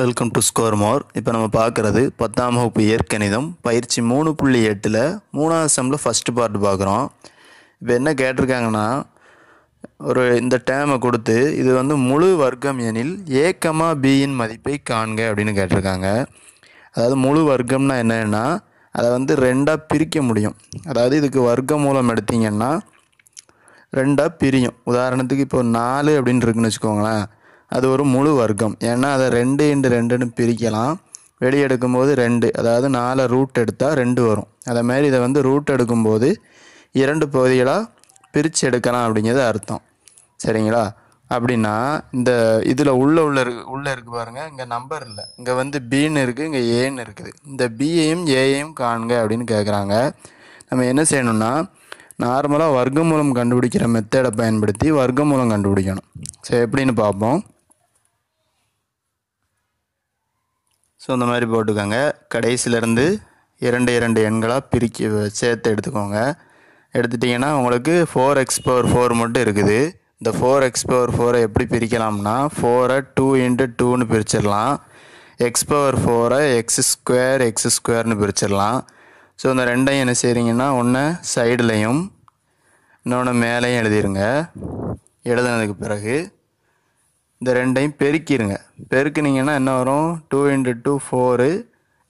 welcome to score more இப்போ நம்ம பார்க்குறது பத்தாம் வகுப்பு இயற்கணிதம் பயிற்சி மூணு புள்ளி எட்டில் மூணாவது செம்மில் ஃபஸ்ட்டு பார்ட் பார்க்குறோம் இப்போ என்ன கேட்டிருக்காங்கன்னா ஒரு இந்த டேமை கொடுத்து இது வந்து முழு வர்க்கம் எனில் ஏக்கமாக பியின் மதிப்பை காண்க அப்படின்னு கேட்டிருக்காங்க அதாவது முழு வர்க்கம்னா என்னென்னா அதை வந்து ரெண்டாக பிரிக்க முடியும் அதாவது இதுக்கு வர்க்கம் மூலம் எடுத்திங்கன்னா ரெண்டாக பிரியும் உதாரணத்துக்கு இப்போ நாலு அப்படின்னு இருக்குன்னு வச்சுக்கோங்களேன் அது ஒரு முழு வர்க்கம் ஏன்னா அதை ரெண்டு இன்ட்டு ரெண்டுன்னு பிரிக்கலாம் வெளியெடுக்கும்போது ரெண்டு அதாவது நாலு ரூட் எடுத்தால் ரெண்டு வரும் அதேமாரி இதை வந்து ரூட் எடுக்கும்போது இரண்டு பகுதிகளாக பிரித்து எடுக்கலாம் அப்படிங்கிறது அர்த்தம் சரிங்களா அப்படின்னா இந்த இதில் உள்ளே உள்ள இருக்கு உள்ளே இருக்குது பாருங்கள் இங்கே நம்பர் இல்லை இங்கே வந்து பின்னு இருக்குது இங்கே ஏன்னு இருக்குது இந்த பியையும் ஏயையும் காணுங்க அப்படின்னு கேட்குறாங்க நம்ம என்ன செய்யணும்னா நார்மலாக வர்க்க மூலம் கண்டுபிடிக்கிற மெத்தடை பயன்படுத்தி வர்க்க மூலம் கண்டுபிடிக்கணும் சரி எப்படின்னு பார்ப்போம் ஸோ இந்த மாதிரி போட்டுக்கோங்க கடைசியிலேருந்து இரண்டு இரண்டு எண்களாக பிரிக்கி சேர்த்து எடுத்துக்கோங்க எடுத்துட்டிங்கன்னா உங்களுக்கு ஃபோர் எக்ஸ் பவர் ஃபோர் மட்டும் இருக்குது இந்த ஃபோர் எக்ஸ் பவர் ஃபோரை எப்படி பிரிக்கலாம்னா ஃபோரை டூ இன்ட்டு டூன்னு பிரிச்சிடலாம் எக்ஸ் பவர் ஃபோரை எக்ஸ் ஸ்கொயர் எக்ஸ் ஸ்கொயர்னு பிரிச்சிடலாம் ஸோ இந்த ரெண்டையும் என்ன செய்கிறீங்கன்னா ஒன்று சைடுலையும் இன்னொன்று மேலேயும் எழுதிடுங்க எழுதுனதுக்கு பிறகு இந்த ரெண்டையும் பெருக்கிடுங்க பெருக்குனிங்கன்னா என்ன வரும் two into two four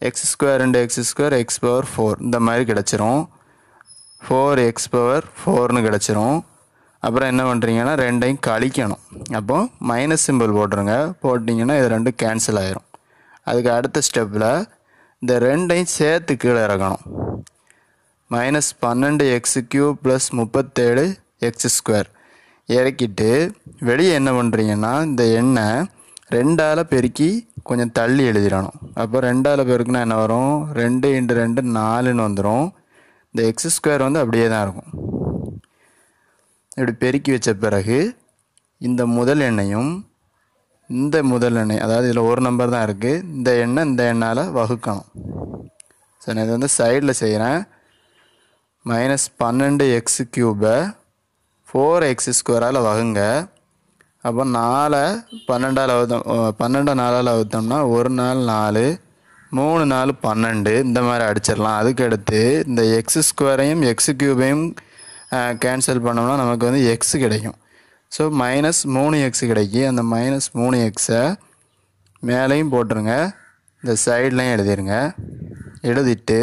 x square ரெண்டு x square x power four இந்த மாதிரி கிடச்சிரும் ஃபோர் எக்ஸ் பவர் ஃபோர்னு கிடச்சிரும் அப்புறம் என்ன பண்ணுறீங்கன்னா ரெண்டையும் கழிக்கணும் அப்போது மைனஸ் சிம்பிள் போட்டுருங்க போட்டிங்கன்னா இது ரெண்டும் கேன்சல் ஆயிரும் அதுக்கு அடுத்த ஸ்டெப்பில் இந்த ரெண்டையும் சேர்த்து கீழே இறக்கணும் மைனஸ் பன்னெண்டு எக்ஸ் கியூ ப்ளஸ் முப்பத்தேழு எக்ஸ் ஸ்கொயர் இறக்கிட்டு வெளியே என்ன பண்ணுறீங்கன்னா இந்த எண்ணெய் ரெண்டால் பெருக்கி கொஞ்சம் தள்ளி எழுதிடணும் அப்போ ரெண்டால் பெருக்குனா என்ன வரும் ரெண்டு இன்ட்டு ரெண்டு நாலுன்னு வந்துடும் இந்த எக்ஸ் ஸ்கொயர் வந்து அப்படியே தான் இருக்கும் இப்படி பெருக்கி வச்ச பிறகு இந்த முதல் எண்ணையும் இந்த முதல் எண்ணெய் அதாவது இதில் ஒரு நம்பர் தான் இருக்குது இந்த எண்ணெய் இந்த எண்ணால் வகுக்கணும் சரி நான் இது வந்து சைடில் செய்கிறேன் மைனஸ் பன்னெண்டு எக்ஸ் க்யூபை ஃபோர் எக்ஸ் ஸ்கொயரால் வகுங்க அப்போ நாலை பன்னெண்டால் அவுத்தம் பன்னெண்டை நாளால் அவுத்தோம்னா ஒரு நாள் நாலு மூணு நாலு பன்னெண்டு இந்த மாதிரி அடிச்சிடலாம் அதுக்கடுத்து இந்த எக்ஸ் ஸ்கொயரையும் எக்ஸ் க்யூபையும் கேன்சல் பண்ணோம்னா நமக்கு வந்து எக்ஸ் கிடைக்கும் ஸோ மைனஸ் மூணு எக்ஸ் கிடைக்கி அந்த மைனஸ் மூணு எக்ஸை மேலேயும் போட்டுருங்க இந்த சைட்லையும் எழுதிடுங்க எழுதிட்டு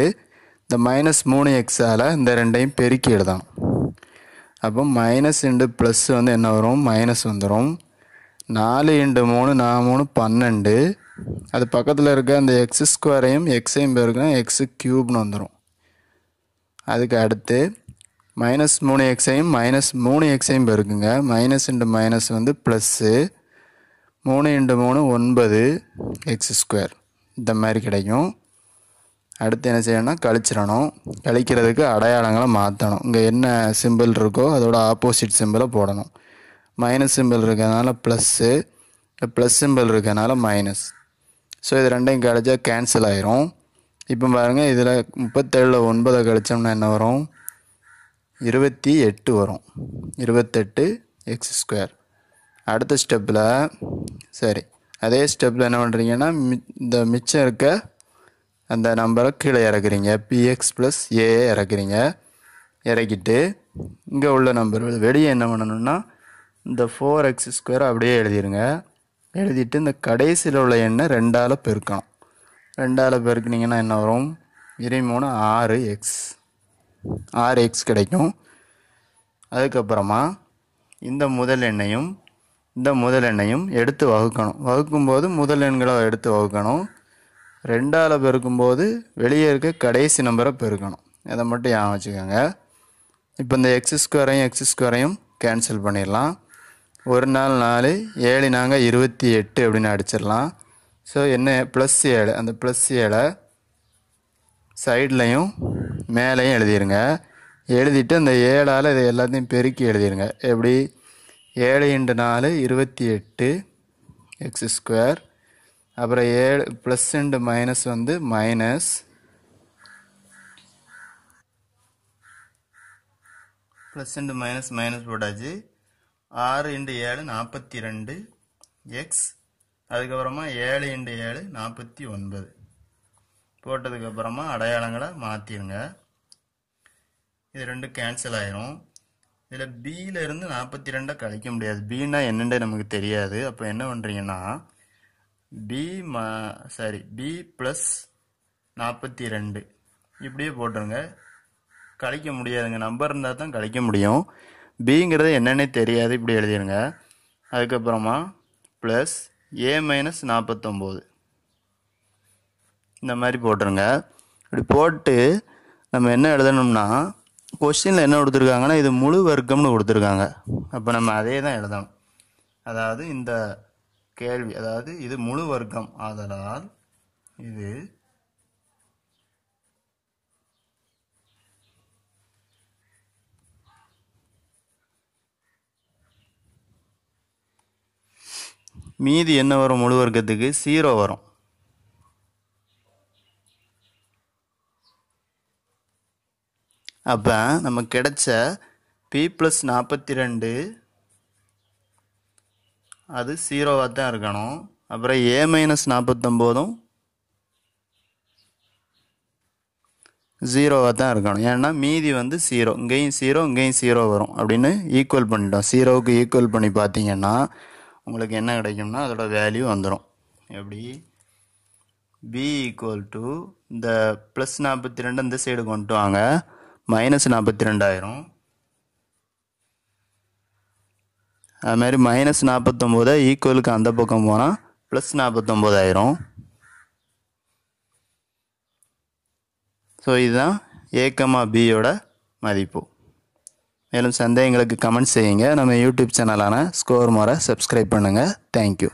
இந்த மைனஸ் மூணு எக்ஸால் இந்த ரெண்டையும் பெருக்கி எழுதணும் அப்போ மைனஸ் இண்டு ப்ளஸ் வந்து என்ன வரும் மைனஸ் வந்துடும் நாலு இண்டு மூணு நாலு மூணு பன்னெண்டு அது பக்கத்தில் இருக்க அந்த எக்ஸ் ஸ்கொயரையும் எக்ஸையும் பெருக்கினா எக்ஸு க்யூப்னு வந்துடும் அதுக்கு அடுத்து மைனஸ் மூணு எக்ஸையும் மைனஸ் மூணு எக்ஸையும் பெருக்குங்க மைனஸ் இண்டு மைனஸ் வந்து ப்ளஸ்ஸு மூணு இண்டு மூணு ஒன்பது எக்ஸ் ஸ்கொயர் இந்த மாதிரி கிடைக்கும் அடுத்து என்ன செய்யணும் கழிச்சிடணும் கழிக்கிறதுக்கு அடையாளங்களை மாற்றணும் இங்கே என்ன சிம்பிள் இருக்கோ அதோட ஆப்போசிட் சிம்பிளை போடணும் மைனஸ் சிம்பிள் இருக்கிறதுனால ப்ளஸ்ஸு ப்ளஸ் சிம்பிள் இருக்கிறதுனால மைனஸ் ஸோ இது ரெண்டையும் கழிச்சா கேன்சல் ஆயிரும் இப்போ பாருங்கள் இதில் முப்பத்தேழில் ஒன்பதை கழிச்சோம்னா என்ன வரும் இருபத்தி எட்டு வரும் இருபத்தெட்டு எக்ஸ் ஸ்கொயர் அடுத்த ஸ்டெப்பில் சரி அதே ஸ்டெப்பில் என்ன பண்ணுறீங்கன்னா மி இந்த மிச்சம் இருக்க அந்த நம்பரை கீழே இறக்குறீங்க பிஎக்ஸ் ப்ளஸ் ஏஏ இறக்குறீங்க இறக்கிட்டு இங்கே உள்ள நம்பர் வெளியே என்ன பண்ணணும்னா இந்த ஃபோர் எக்ஸ் ஸ்கொயர் அப்படியே எழுதிடுங்க எழுதிட்டு இந்த கடைசியில் உள்ள எண்ணை ரெண்டால் பெருக்கணும் ரெண்டால் பெருக்குனிங்கன்னா என்ன வரும் இருமூணு ஆறு எக்ஸ் ஆறு எக்ஸ் கிடைக்கும் அதுக்கப்புறமா இந்த முதல் எண்ணையும் இந்த முதல் எண்ணையும் எடுத்து வகுக்கணும் வகுக்கும்போது முதல் எண்களை எடுத்து வகுக்கணும் ரெண்டால் பெருக்கும்போது வெளியே இருக்க கடைசி நம்பரை பெருக்கணும் இதை மட்டும் ஏன் வச்சுக்கோங்க இப்போ இந்த எக்ஸ் ஸ்கொயரையும் எக்ஸ் ஸ்கொயரையும் கேன்சல் பண்ணிடலாம் ஒரு நாள் நாலு ஏழு நாங்கள் இருபத்தி எட்டு அப்படின்னு அடிச்சிடலாம் ஸோ என்ன ப்ளஸ் ஏழு அந்த ப்ளஸ் ஏழை சைட்லையும் மேலேயும் எழுதிடுங்க எழுதிட்டு அந்த ஏழால் இதை எல்லாத்தையும் பெருக்கி எழுதிடுங்க எப்படி ஏழு இன்ட்டு நாலு இருபத்தி எட்டு எக்ஸ் ஸ்கொயர் அப்புறம் ஏழு ப்ளஸ் அண்டு மைனஸ் வந்து minus plus and minus minus போட்டாச்சு ஆறு இண்டு ஏழு நாற்பத்தி ரெண்டு எக்ஸ் அதுக்கப்புறமா ஏழு இண்டு ஏழு நாற்பத்தி ஒன்பது போட்டதுக்கப்புறமா அடையாளங்களை மாற்றிடுங்க இது ரெண்டு கேன்சல் ஆயிரும் இதில் பியிலேருந்து நாற்பத்தி ரெண்டாக கழிக்க முடியாது பீனா என்னென்னு நமக்கு தெரியாது அப்போ என்ன பண்ணுறீங்கன்னா பி சாரி பி ப்ளஸ் நாற்பத்தி ரெண்டு இப்படியே போட்டுருங்க கழிக்க முடியாதுங்க நம்பர் இருந்தால் தான் கழிக்க முடியும் பிங்கிறது என்னென்னே தெரியாது இப்படி எழுதிடுங்க அதுக்கப்புறமா ப்ளஸ் ஏ மைனஸ் நாற்பத்தொம்போது இந்த மாதிரி போட்டுருங்க இப்படி போட்டு நம்ம என்ன எழுதணும்னா கொஸ்டினில் என்ன கொடுத்துருக்காங்கன்னா இது முழு வர்க்கம்னு கொடுத்துருக்காங்க அப்போ நம்ம அதே தான் எழுதணும் அதாவது இந்த கேள்வி அதாவது இது முழு வர்க்கம் ஆதலால் இது மீதி என்ன வரும் முழு வர்க்கத்துக்கு சீரோ வரும் அப்போ நமக்கு கிடைச்ச பி ப்ளஸ் நாற்பத்தி ரெண்டு அது ஜீரோவாக தான் இருக்கணும் அப்புறம் ஏ மைனஸ் நாற்பத்தொம்போதும் ஜீரோவாக தான் இருக்கணும் ஏன்னா மீதி வந்து ஜீரோ இங்கேயும் ஜீரோ இங்கேயும் ஜீரோ வரும் அப்படின்னு ஈக்குவல் பண்ணிட்டோம் ஜீரோவுக்கு ஈக்குவல் பண்ணி பார்த்தீங்கன்னா உங்களுக்கு என்ன கிடைக்கும்னா அதோட வேல்யூ வந்துடும் எப்படி பி ஈக்குவல் டு இந்த ப்ளஸ் நாற்பத்தி ரெண்டு இந்த சைடு கொண்டு வாங்க மைனஸ் நாற்பத்தி ரெண்டாயிரம் அதுமாதிரி மைனஸ் நாற்பத்தொம்போது ஈக்குவலுக்கு அந்த பக்கம் போனால் ப்ளஸ் நாற்பத்தொம்போதாயிரும் ஸோ இதுதான் ஏக்கமா பியோட மதிப்பு மேலும் சந்தேகங்களுக்கு கமெண்ட் செய்யுங்க நம்ம யூடியூப் சேனலான ஸ்கோர் முறை சப்ஸ்கிரைப் பண்ணுங்கள் தேங்க்யூ